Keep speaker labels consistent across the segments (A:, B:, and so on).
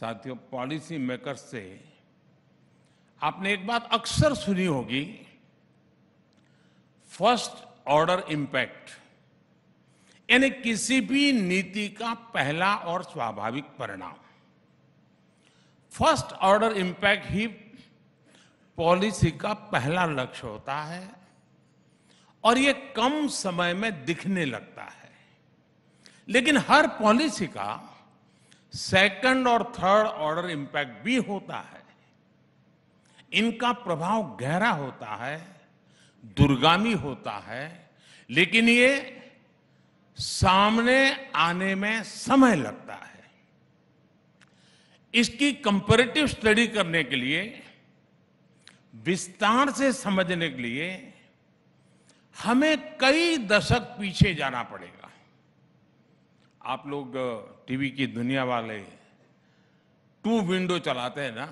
A: साथियों policy makers से आपने एक बात अक्सर सुनी होगी फर्स्ट ऑर्डर इम्पैक्ट यानी किसी भी नीति का पहला और स्वाभाविक परिणाम फर्स्ट ऑर्डर इम्पैक्ट ही पॉलिसी का पहला लक्ष्य होता है और ये कम समय में दिखने लगता है लेकिन हर पॉलिसी का सेकंड और थर्ड ऑर्डर इंपैक्ट भी होता है इनका प्रभाव गहरा होता है दुर्गामी होता है लेकिन ये सामने आने में समय लगता है इसकी कंपेरेटिव स्टडी करने के लिए विस्तार से समझने के लिए हमें कई दशक पीछे जाना पड़ेगा आप लोग टीवी की दुनिया वाले टू विंडो चलाते हैं ना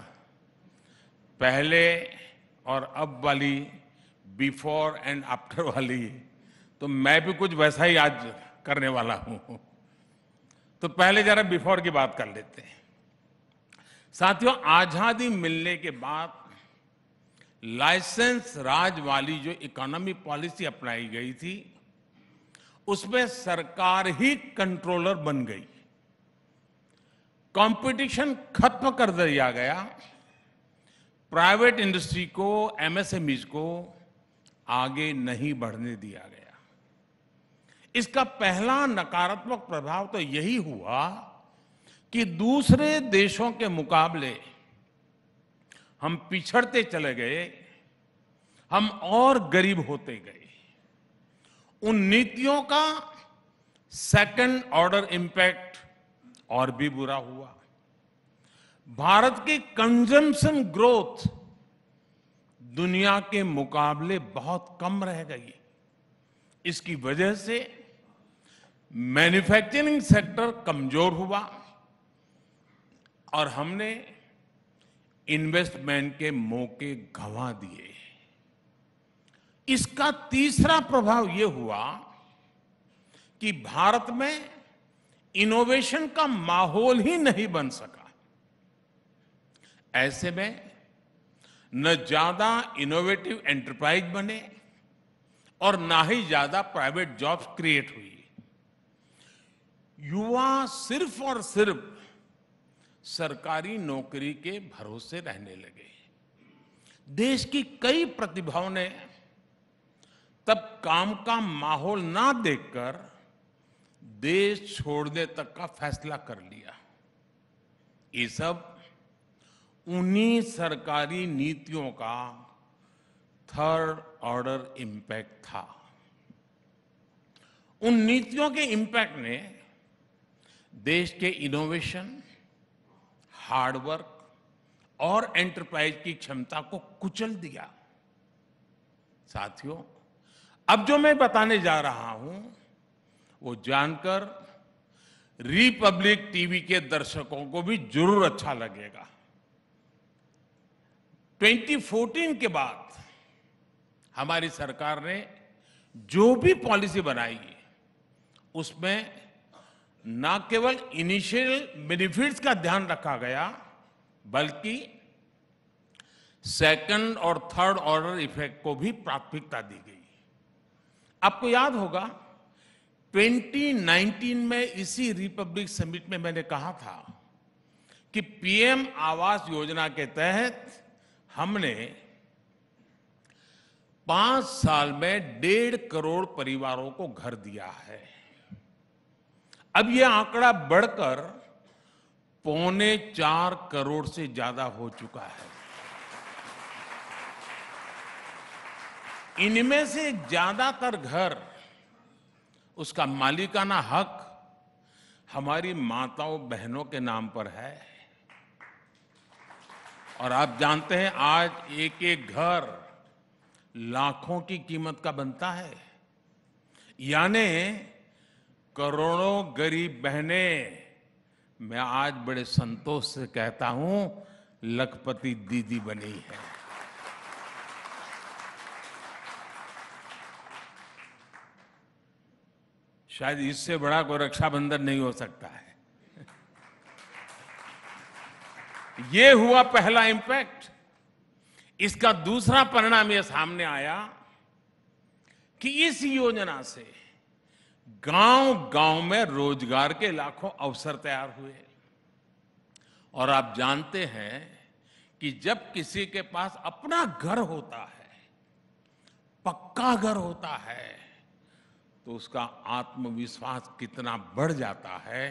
A: पहले और अब वाली बिफोर एंड आफ्टर वाली तो मैं भी कुछ वैसा ही आज करने वाला हूं तो पहले जरा बिफोर की बात कर लेते हैं साथियों आजादी मिलने के बाद लाइसेंस राज वाली जो इकोनॉमी पॉलिसी अपनाई गई थी उसमें सरकार ही कंट्रोलर बन गई कंपटीशन खत्म कर दिया गया प्राइवेट इंडस्ट्री को एमएसएमईज को आगे नहीं बढ़ने दिया गया इसका पहला नकारात्मक प्रभाव तो यही हुआ कि दूसरे देशों के मुकाबले हम पिछड़ते चले गए हम और गरीब होते गए उन नीतियों का सेकंड ऑर्डर इंपैक्ट और भी बुरा हुआ भारत की कंजम्पशन ग्रोथ दुनिया के मुकाबले बहुत कम रह गई इसकी वजह से मैन्युफैक्चरिंग सेक्टर कमजोर हुआ और हमने इन्वेस्टमेंट के मौके गंवा दिए इसका तीसरा प्रभाव यह हुआ कि भारत में इनोवेशन का माहौल ही नहीं बन सका ऐसे में न ज्यादा इनोवेटिव एंटरप्राइज बने और ना ही ज्यादा प्राइवेट जॉब्स क्रिएट हुई युवा सिर्फ और सिर्फ सरकारी नौकरी के भरोसे रहने लगे देश की कई प्रतिभाओं ने तब काम का माहौल ना देखकर देश छोड़ने तक का फैसला कर लिया ये सब उन्हीं सरकारी नीतियों का थर्ड ऑर्डर इम्पैक्ट था उन नीतियों के इम्पैक्ट ने देश के इनोवेशन हार्डवर्क और एंटरप्राइज की क्षमता को कुचल दिया साथियों अब जो मैं बताने जा रहा हूं वो जानकर रिपब्लिक टीवी के दर्शकों को भी जरूर अच्छा लगेगा 2014 के बाद हमारी सरकार ने जो भी पॉलिसी बनाई उसमें न केवल इनिशियल बेनिफिट्स का ध्यान रखा गया बल्कि सेकंड और थर्ड ऑर्डर इफेक्ट को भी प्राथमिकता दी गई आपको याद होगा 2019 में इसी रिपब्लिक समिट में मैंने कहा था कि पीएम आवास योजना के तहत हमने पांच साल में डेढ़ करोड़ परिवारों को घर दिया है अब यह आंकड़ा बढ़कर पौने चार करोड़ से ज्यादा हो चुका है इनमें से ज्यादातर घर उसका मालिकाना हक हमारी माताओं बहनों के नाम पर है और आप जानते हैं आज एक एक घर लाखों की कीमत का बनता है यानी करोड़ों गरीब बहनें मैं आज बड़े संतोष से कहता हूं लखपति दीदी बनी है शायद इससे बड़ा कोई रक्षाबंधन नहीं हो सकता है ये हुआ पहला इंपैक्ट इसका दूसरा परिणाम यह सामने आया कि इस योजना से गांव गांव में रोजगार के लाखों अवसर तैयार हुए और आप जानते हैं कि जब किसी के पास अपना घर होता है पक्का घर होता है तो उसका आत्मविश्वास कितना बढ़ जाता है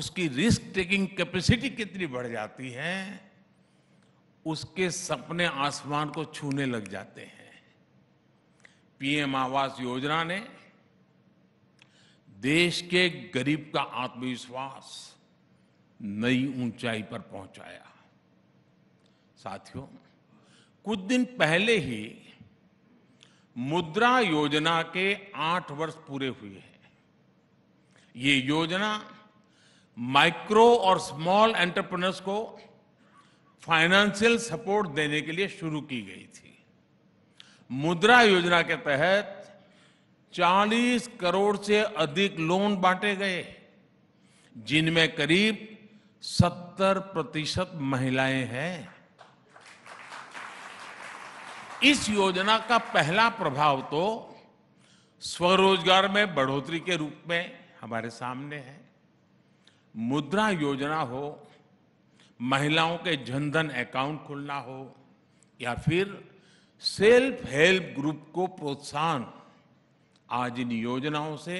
A: उसकी रिस्क टेकिंग कैपेसिटी कितनी बढ़ जाती है उसके सपने आसमान को छूने लग जाते हैं पीएम आवास योजना ने देश के गरीब का आत्मविश्वास नई ऊंचाई पर पहुंचाया साथियों कुछ दिन पहले ही मुद्रा योजना के आठ वर्ष पूरे हुए हैं ये योजना माइक्रो और स्मॉल एंटरप्रेनर्स को फाइनेंशियल सपोर्ट देने के लिए शुरू की गई थी मुद्रा योजना के तहत 40 करोड़ से अधिक लोन बांटे गए जिनमें करीब 70 प्रतिशत महिलाएं हैं इस योजना का पहला प्रभाव तो स्वरोजगार में बढ़ोतरी के रूप में हमारे सामने है मुद्रा योजना हो महिलाओं के जनधन अकाउंट खुलना हो या फिर सेल्फ हेल्प ग्रुप को प्रोत्साहन आज इन योजनाओं से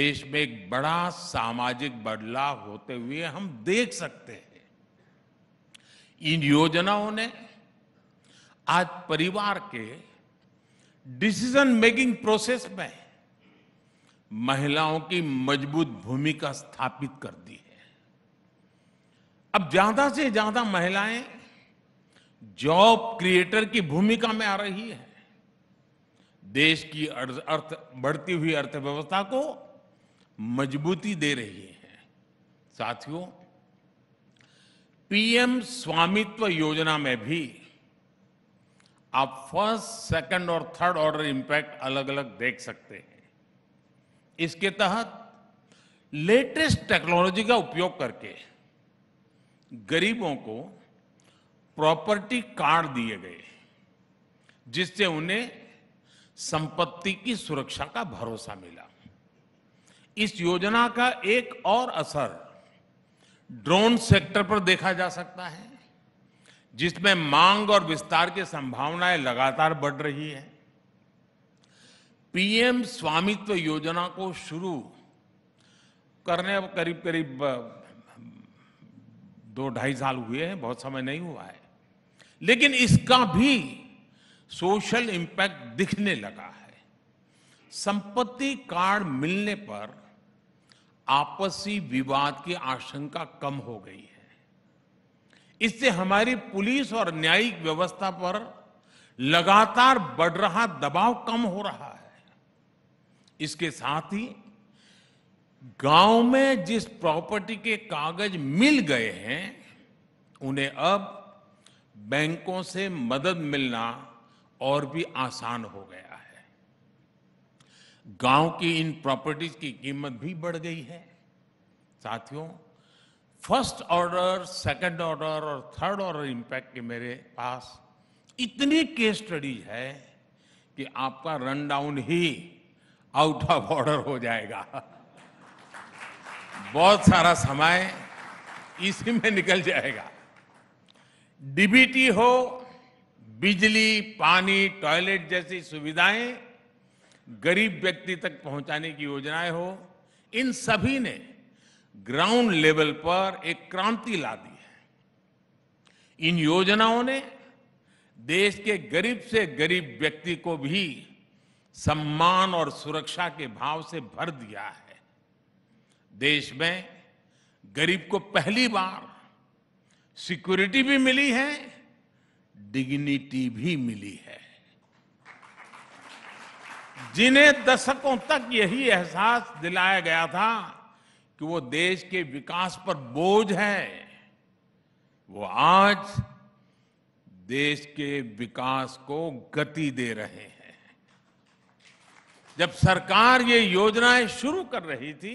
A: देश में एक बड़ा सामाजिक बदलाव होते हुए हम देख सकते हैं इन योजनाओं ने आज परिवार के डिसीजन मेकिंग प्रोसेस में महिलाओं की मजबूत भूमिका स्थापित कर दी है अब ज्यादा से ज्यादा महिलाएं जॉब क्रिएटर की भूमिका में आ रही है देश की अर्थ, अर्थ बढ़ती हुई अर्थव्यवस्था को मजबूती दे रही है साथियों पीएम स्वामित्व योजना में भी आप फर्स्ट सेकंड और थर्ड ऑर्डर इंपैक्ट अलग अलग देख सकते हैं इसके तहत लेटेस्ट टेक्नोलॉजी का उपयोग करके गरीबों को प्रॉपर्टी कार्ड दिए गए जिससे उन्हें संपत्ति की सुरक्षा का भरोसा मिला इस योजना का एक और असर ड्रोन सेक्टर पर देखा जा सकता है जिसमें मांग और विस्तार की संभावनाएं लगातार बढ़ रही है पीएम स्वामित्व योजना को शुरू करने अब करीब करीब दो ढाई साल हुए हैं बहुत समय नहीं हुआ है लेकिन इसका भी सोशल इंपैक्ट दिखने लगा है संपत्ति कार्ड मिलने पर आपसी विवाद की आशंका कम हो गई है इससे हमारी पुलिस और न्यायिक व्यवस्था पर लगातार बढ़ रहा दबाव कम हो रहा है इसके साथ ही गांव में जिस प्रॉपर्टी के कागज मिल गए हैं उन्हें अब बैंकों से मदद मिलना और भी आसान हो गया है गांव की इन प्रॉपर्टीज की कीमत भी बढ़ गई है साथियों फर्स्ट ऑर्डर सेकंड ऑर्डर और थर्ड ऑर्डर इम्पैक्ट के मेरे पास इतनी केस स्टडीज है कि आपका रन डाउन ही आउट ऑफ ऑर्डर हो जाएगा बहुत सारा समय इसी में निकल जाएगा डीबीटी हो बिजली पानी टॉयलेट जैसी सुविधाएं गरीब व्यक्ति तक पहुंचाने की योजनाएं हो इन सभी ने ग्राउंड लेवल पर एक क्रांति ला दी है इन योजनाओं ने देश के गरीब से गरीब व्यक्ति को भी सम्मान और सुरक्षा के भाव से भर दिया है देश में गरीब को पहली बार सिक्योरिटी भी मिली है डिग्निटी भी मिली है जिन्हें दशकों तक यही एहसास दिलाया गया था कि वो देश के विकास पर बोझ है वो आज देश के विकास को गति दे रहे हैं जब सरकार ये योजनाएं शुरू कर रही थी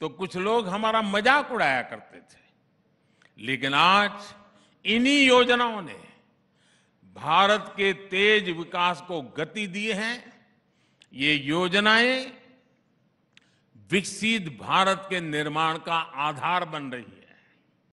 A: तो कुछ लोग हमारा मजाक उड़ाया करते थे लेकिन आज इन्हीं योजनाओं ने भारत के तेज विकास को गति दी है ये योजनाएं विकसित भारत के निर्माण का आधार बन रही है